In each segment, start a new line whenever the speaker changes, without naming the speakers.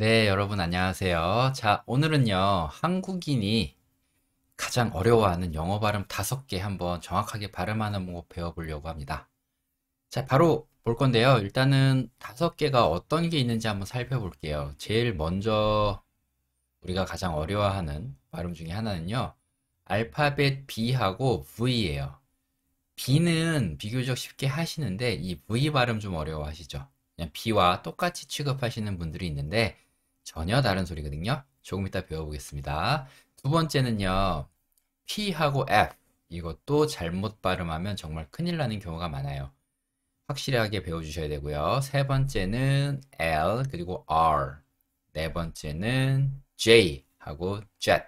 네, 여러분 안녕하세요. 자, 오늘은요. 한국인이 가장 어려워하는 영어 발음 다섯 개 한번 정확하게 발음하는 방법 뭐 배워보려고 합니다. 자, 바로 볼 건데요. 일단은 다섯 개가 어떤 게 있는지 한번 살펴볼게요. 제일 먼저 우리가 가장 어려워하는 발음 중에 하나는요. 알파벳 B하고 V예요. B는 비교적 쉽게 하시는데 이 V 발음 좀 어려워하시죠. 그냥 B와 똑같이 취급하시는 분들이 있는데 전혀 다른 소리거든요. 조금 이따 배워보겠습니다. 두 번째는요. P하고 F 이것도 잘못 발음하면 정말 큰일 나는 경우가 많아요. 확실하게 배워주셔야 되고요. 세 번째는 L 그리고 R 네 번째는 J 하고 Jet.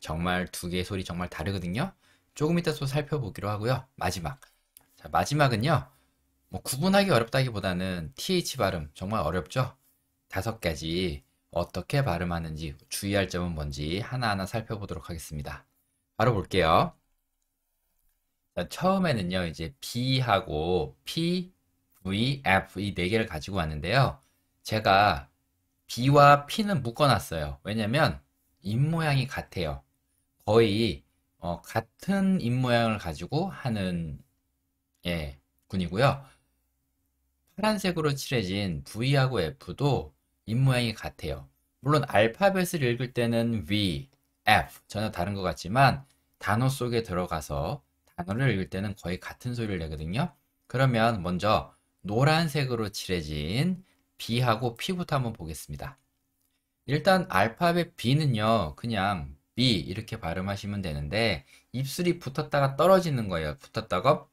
정말 두 개의 소리 정말 다르거든요. 조금 이따 또 살펴보기로 하고요. 마지막 자 마지막은요. 뭐 구분하기 어렵다기보다는 TH 발음 정말 어렵죠. 다섯 가지 어떻게 발음하는지 주의할 점은 뭔지 하나하나 살펴보도록 하겠습니다. 바로 볼게요. 자, 처음에는요, 이제 B하고 P, V, F 이 네 개를 가지고 왔는데요. 제가 B와 P는 묶어놨어요. 왜냐면 입모양이 같아요. 거의 어, 같은 입모양을 가지고 하는 예, 군이고요. 파란색으로 칠해진 V하고 F도 입모양이 같아요. 물론 알파벳을 읽을 때는 V, F 전혀 다른 것 같지만 단어 속에 들어가서 단어를 읽을 때는 거의 같은 소리를 내거든요. 그러면 먼저 노란색으로 칠해진 B하고 P부터 한번 보겠습니다. 일단 알파벳 B는요. 그냥 B 이렇게 발음하시면 되는데 입술이 붙었다가 떨어지는 거예요. 붙었다가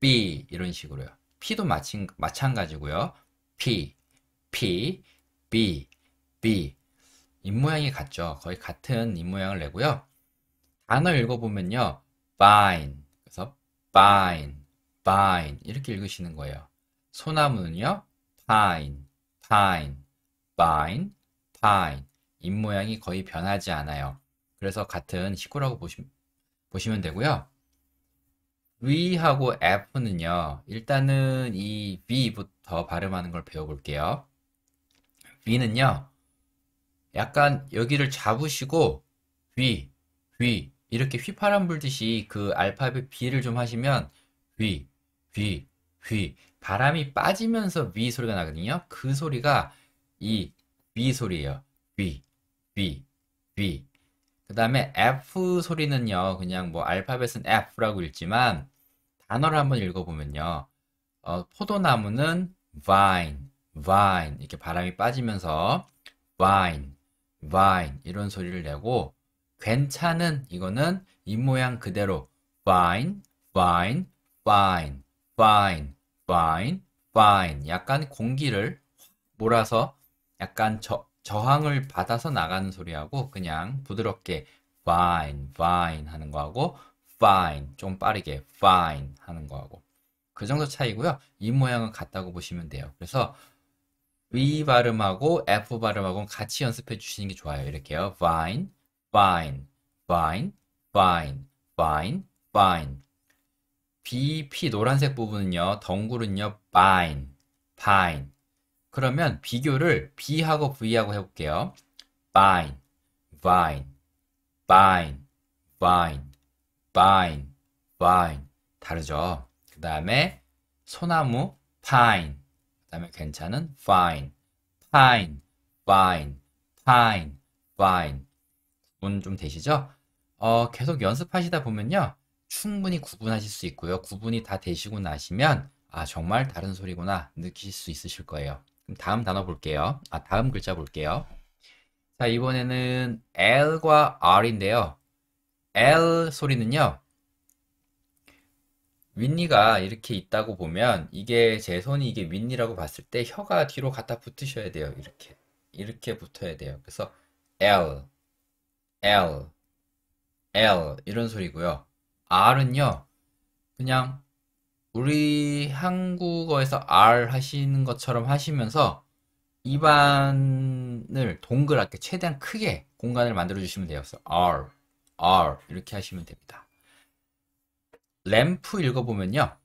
B 이런 식으로요. P도 마찬, 가지고요 P, P, B, B, 입모양이 같죠. 거의 같은 입모양을 내고요. 단어 읽어보면요. vine. 그래서 vine, vine 이렇게 읽으시는 거예요. 소나무는요. pine, pine, vine, pine. 입모양이 거의 변하지 않아요. 그래서 같은 식구라고 보시, 보시면 되고요. V하고 F는요. 일단은 이 V부터 발음하는 걸 배워볼게요. V는요. 약간 여기를 잡으시고 휘, 휘 이렇게 휘파람 불듯이 그 알파벳 B를 좀 하시면 휘, 휘, 휘 바람이 빠지면서 위 소리가 나거든요. 그 소리가 이 위 소리예요. 위, 위, 위. 그 다음에 F 소리는요. 그냥 뭐 알파벳은 F라고 읽지만 단어를 한번 읽어보면요. 어, 포도나무는 vine, vine 이렇게 바람이 빠지면서 vine, fine 이런 소리를 내고 괜찮은 이거는 입모양 그대로 fine, fine, fine, fine, fine, fine 약간 공기를 몰아서 약간 저, 저항을 받아서 나가는 소리하고 그냥 부드럽게 fine, fine 하는 거하고 fine 좀 빠르게 fine 하는 거하고 그 정도 차이고요. 입 모양은 같다고 보시면 돼요. 그래서 V 발음하고 F 발음하고 같이 연습해 주시는 게 좋아요. 이렇게요. fine, fine, fine, fine, fine, fine. B, P 노란색 부분은요. 덩굴은요. pine, pine. 그러면 비교를 B하고 V하고 해볼게요. pine, vine, vine, vine, vine, vine. 다르죠? 그 다음에 소나무 pine. 다음에 괜찮은 fine, fine, fine, fine, fine. 구분 좀 되시죠? 어, 계속 연습하시다 보면요. 충분히 구분하실 수 있고요. 구분이 다 되시고 나시면 아, 정말 다른 소리구나 느끼실 수 있으실 거예요. 그럼 다음 단어 볼게요. 아, 다음 글자 볼게요. 자, 이번에는 L과 R인데요. L 소리는요. 윗니가 이렇게 있다고 보면 이게 제 손이 이게 윗니라고 봤을 때 혀가 뒤로 갖다 붙으셔야 돼요. 이렇게 이렇게 붙어야 돼요. 그래서 L, L, L 이런 소리고요. R은요 그냥 우리 한국어에서 R 하시는 것처럼 하시면서 입안을 동그랗게 최대한 크게 공간을 만들어 주시면 돼요. 그 R, R 이렇게 하시면 됩니다. 램프 읽어보면요.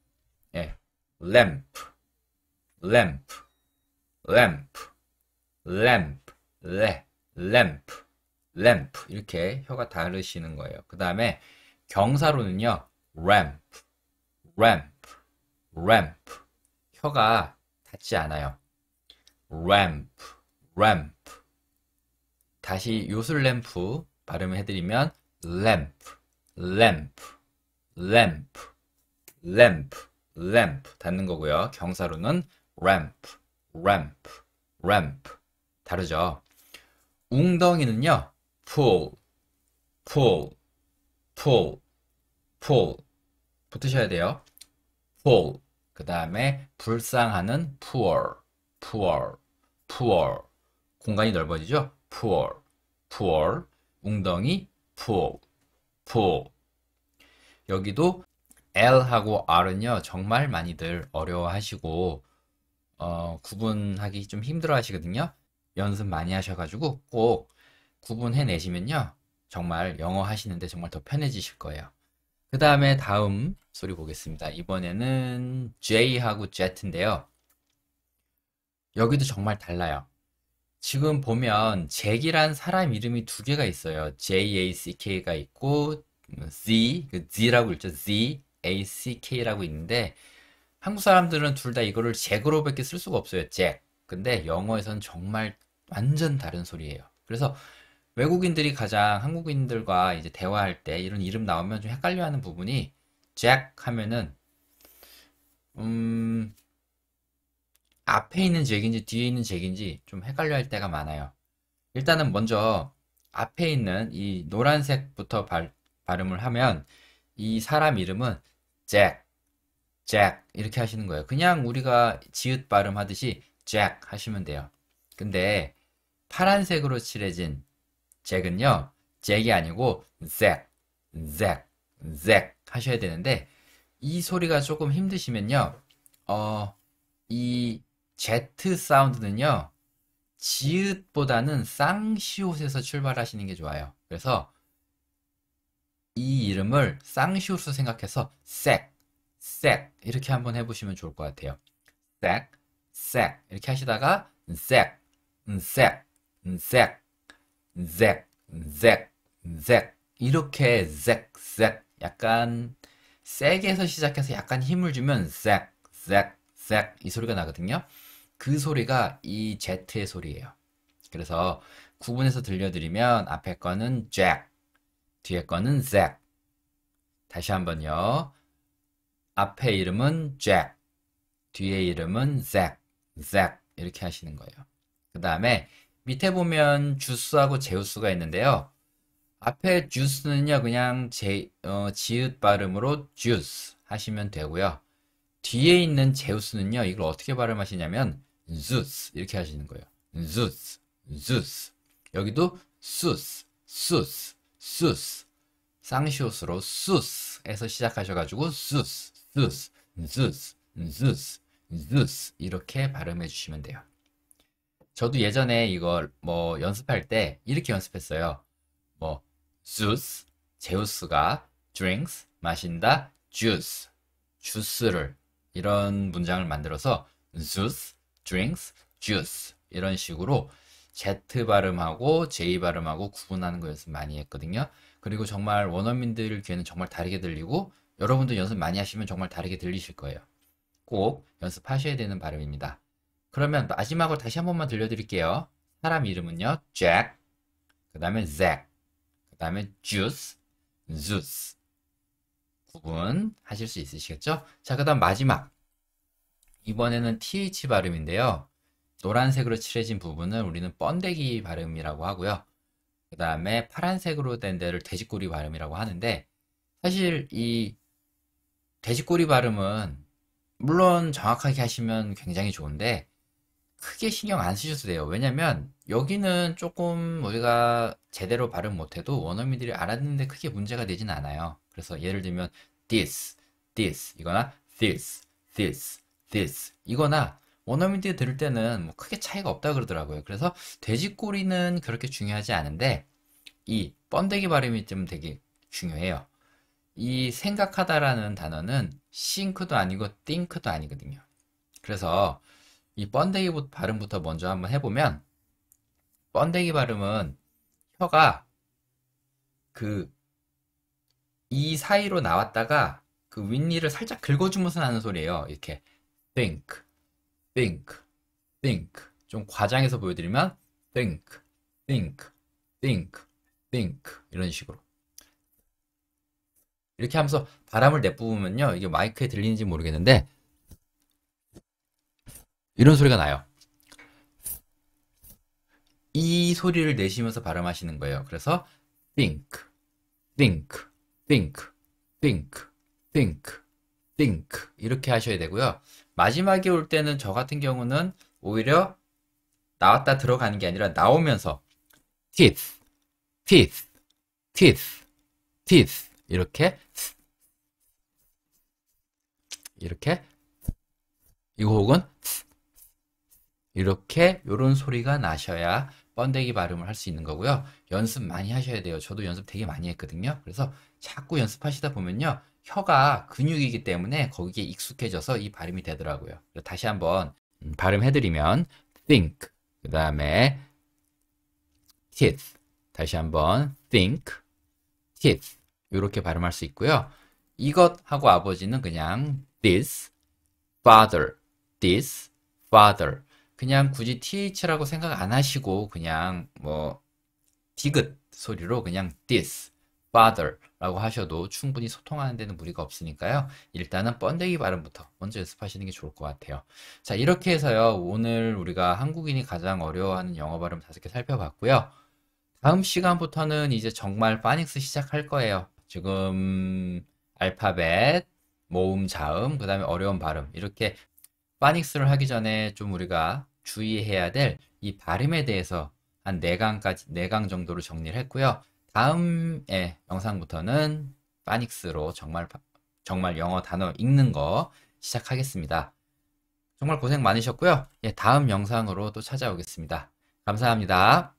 예, 램프, 램프, 램프, 램프, 레, 램프, 램프 이렇게 혀가 다르시는 거예요. 그 다음에 경사로는요. 램프, 램프, 램프 혀가 닿지 않아요. 램프, 램프 다시 요술 램프 발음을 해드리면 램프, 램프 lamp, lamp, lamp 닿는 거고요. 경사로는 ramp, ramp, ramp 다르죠. 웅덩이는요. pull, pull, pull, pull 붙으셔야 돼요. pull 그 다음에 불쌍하는 poor, poor, poor 공간이 넓어지죠. poor, poor 웅덩이 pull, pull 여기도 L하고 R은요, 정말 많이들 어려워하시고, 어, 구분하기 좀 힘들어 하시거든요. 연습 많이 하셔가지고 꼭 구분해내시면요. 정말 영어 하시는데 정말 더 편해지실 거예요. 그 다음에 다음 소리 보겠습니다. 이번에는 J하고 Z인데요. 여기도 정말 달라요. 지금 보면 잭이란 사람 이름이 두 개가 있어요. JACK가 있고 Z, 그 Z라고 읽죠. Z, A, C, K라고 있는데 한국 사람들은 둘 다 이거를 잭으로밖에 쓸 수가 없어요. 잭. 근데 영어에서는 정말 완전 다른 소리예요. 그래서 외국인들이 가장 한국인들과 이제 대화할 때 이런 이름 나오면 좀 헷갈려하는 부분이 잭 하면은 음 앞에 있는 잭인지 뒤에 있는 잭인지 좀 헷갈려할 때가 많아요. 일단은 먼저 앞에 있는 이 노란색부터 발, 발음을 하면 이 사람 이름은 잭, 잭 이렇게 하시는 거예요. 그냥 우리가 지읒 발음하듯이 잭 하시면 돼요. 근데 파란색으로 칠해진 잭은요, 잭이 아니고 잭, 잭, 잭 하셔야 되는데 이 소리가 조금 힘드시면요, 어, 이 Z 사운드는요, 지읒보다는 쌍시옷에서 출발하시는 게 좋아요. 그래서 이 이름을 쌍시옷으로 생각해서 쌕, 쌕 이렇게 한번 해보시면 좋을 것 같아요. 쌕, 색 이렇게 하시다가 색, 색, 색, 색, 색, 색 이렇게 쌕, 색 약간 쌕에서 시작해서 약간 힘을 주면 쌕, 색, 색이 소리가 나거든요. 그 소리가 이 Z의 소리예요. 그래서 구분해서 들려드리면 앞에 거는 j 뒤에 거는 Zack. 다시 한번요. 앞에 이름은 Jack, 뒤에 이름은 Zack, Zack 이렇게 하시는 거예요. 그 다음에 밑에 보면 주스하고 제우스가 있는데요. 앞에 주스는요 그냥 제, 어, 지읒 발음으로 주스 하시면 되고요. 뒤에 있는 제우스는요 이걸 어떻게 발음하시냐면 주스 이렇게 하시는 거예요. 주스, 주스. 여기도 수스, 수스 sus 쌍시옷으로 sus에서 시작하셔가지고 sus sus sus sus sus 이렇게 발음해 주시면 돼요. 저도 예전에 이걸 뭐 연습할 때 이렇게 연습했어요. 뭐 z u s 제우스가 drinks 마신다 juice 주스를 이런 문장을 만들어서 zeus drinks juice 이런 식으로 Z 발음하고 J 발음하고 구분하는 거 연습 많이 했거든요. 그리고 정말 원어민들 귀에는 정말 다르게 들리고 여러분도 연습 많이 하시면 정말 다르게 들리실 거예요. 꼭 연습하셔야 되는 발음입니다. 그러면 마지막으로 다시 한 번만 들려드릴게요. 사람 이름은요. Jack, 그 다음에 Zack, 그 다음에 Juice, Zeus. 구분하실 수 있으시겠죠? 자, 그 다음 마지막. 이번에는 TH 발음인데요. 노란색으로 칠해진 부분을 우리는 번데기 발음이라고 하고요. 그 다음에 파란색으로 된 데를 돼지꼬리 발음이라고 하는데 사실 이 돼지꼬리 발음은 물론 정확하게 하시면 굉장히 좋은데 크게 신경 안 쓰셔도 돼요. 왜냐면 여기는 조금 우리가 제대로 발음 못해도 원어민들이 알아듣는데 크게 문제가 되진 않아요. 그래서 예를 들면 this, this 이거나 this, this, this 이거나 원어민들이 들을 때는 뭐 크게 차이가 없다 그러더라고요. 그래서 돼지꼬리는 그렇게 중요하지 않은데 이 번데기 발음이 좀 되게 중요해요. 이 생각하다라는 단어는 싱크도 아니고 띵크도 아니거든요. 그래서 이 번데기 발음부터 먼저 한번 해보면 번데기 발음은 혀가 그 이 사이로 나왔다가 그 윗니를 살짝 긁어주면서 나는 소리예요. 이렇게 t 크 think, think. 좀 과장해서 보여드리면 think, think, think, think 이런 식으로. 이렇게 하면서 바람을 내뿜으면요. 이게 마이크에 들리는지 모르겠는데 이런 소리가 나요. 이 소리를 내시면서 발음하시는 거예요. 그래서 think, think, think, think, think. think 이렇게 하셔야 되고요. 마지막에 올 때는 저 같은 경우는 오히려 나왔다 들어가는 게 아니라 나오면서 teeth, teeth, teeth, teeth 이렇게 이렇게 이거 혹은 이렇게 이런 소리가 나셔야 번데기 발음을 할 수 있는 거고요. 연습 많이 하셔야 돼요. 저도 연습 되게 많이 했거든요. 그래서 자꾸 연습하시다 보면요. 혀가 근육이기 때문에 거기에 익숙해져서 이 발음이 되더라고요. 다시 한번 음, 발음해드리면 think 그 다음에 teeth 다시 한번 think teeth 이렇게 발음할 수 있고요. 이것하고 아버지는 그냥 this father this father 그냥 굳이 th라고 생각 안 하시고 그냥 뭐 디귿 소리로 그냥 this father 라고 하셔도 충분히 소통하는 데는 무리가 없으니까요. 일단은 번데기 발음부터 먼저 연습하시는 게 좋을 것 같아요. 자, 이렇게 해서요. 오늘 우리가 한국인이 가장 어려워하는 영어 발음 다섯 개 살펴봤고요. 다음 시간부터는 이제 정말 파닉스 시작할 거예요. 지금 알파벳, 모음, 자음, 그 다음에 어려운 발음. 이렇게 파닉스를 하기 전에 좀 우리가 주의해야 될 이 발음에 대해서 한 4강까지, 4강 정도로 정리를 했고요. 다음의 영상부터는 파닉스로 정말 정말 영어 단어 읽는 거 시작하겠습니다. 정말 고생 많으셨고요. 예, 다음 영상으로 또 찾아오겠습니다. 감사합니다.